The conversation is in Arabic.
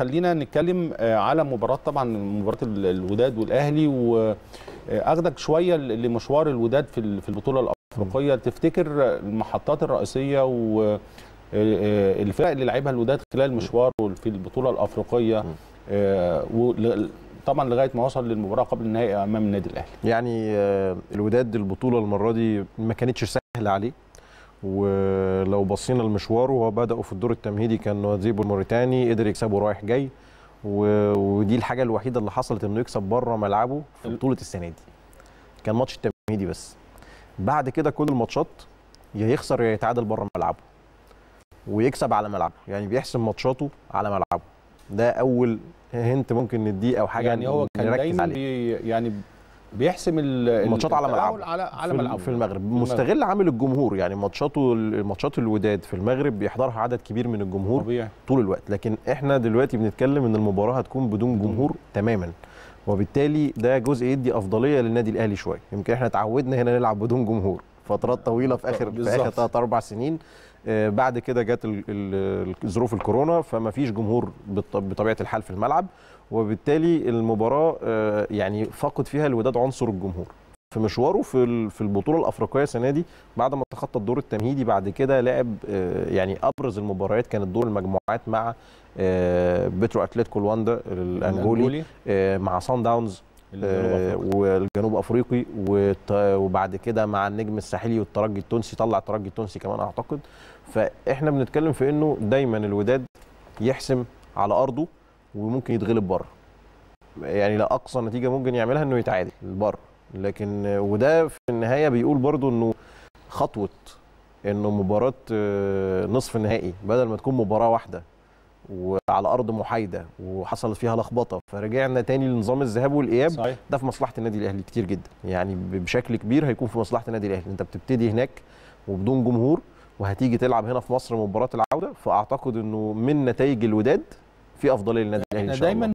خلينا نتكلم آه، على مباراه طبعا مباراه الوداد والاهلي واخدك آه، شويه لمشوار الوداد في البطوله الافريقيه تفتكر المحطات الرئيسيه والفرق آه، اللي لعبها الوداد خلال مشواره في البطوله الافريقيه طبعا لغايه ما وصل للمباراه قبل النهائي امام النادي الاهلي يعني الوداد البطوله المره دي ما كانتش سهله عليه ولو بصينا لمشواره هو بدأوا في الدور التمهيدي كان نزيبه الموريتاني قدر يكسبه رايح جاي ودي الحاجه الوحيده اللي حصلت انه يكسب بره ملعبه في بطوله السنه دي كان ماتش التمهيدي بس بعد كده كل الماتشات يا يخسر يا يتعادل بره ملعبه ويكسب على ملعبه يعني بيحسم ماتشاته على ملعبه ده اول هنت ممكن نديه او حاجه يعني هو كان دايما يعني بيحسم الماتشات على ملعبه على على ملعبه في المغرب مستغل عامل الجمهور يعني ماتشاته ماتشات الوداد في المغرب بيحضرها عدد كبير من الجمهور طبيعي. طول الوقت لكن احنا دلوقتي بنتكلم ان المباراه هتكون بدون جمهور تماما وبالتالي ده جزء يدي افضليه للنادي الاهلي شويه يمكن احنا اتعودنا هنا نلعب بدون جمهور فترات طويله في اخر بالزبط. في اخر ثلاث اربع سنين آه، بعد كده جت ظروف الكورونا فما فيش جمهور بطبيعه الحال في الملعب وبالتالي المباراه آه، يعني فقد فيها الوداد عنصر الجمهور في مشواره في في البطوله الافريقيه السنه دي بعد ما تخطى الدور التمهيدي بعد كده لعب آه، يعني ابرز المباريات كانت دور المجموعات مع بترو اتلتيكو لواندا الانجولي مع سان داونز آه، والجنوب افريقي وبعد كده مع النجم الساحلي والترجي التونسي طلع الترجي التونسي كمان اعتقد فاحنا بنتكلم في انه دايما الوداد يحسم على ارضه وممكن يتغلب بره يعني لا اقصى نتيجه ممكن يعملها انه يتعادل بره لكن وده في النهايه بيقول برضو انه خطوه انه مباراه آه، نصف النهائي بدل ما تكون مباراه واحده وعلى ارض محايده وحصلت فيها لخبطه فرجعنا تاني لنظام الذهاب والاياب صحيح. ده في مصلحه النادي الاهلي كتير جدا يعني بشكل كبير هيكون في مصلحه النادي الاهلي انت بتبتدي هناك وبدون جمهور وهتيجي تلعب هنا في مصر مباراه العوده فاعتقد انه من نتائج الوداد في افضليه للنادي الاهلي ان شاء الله دايما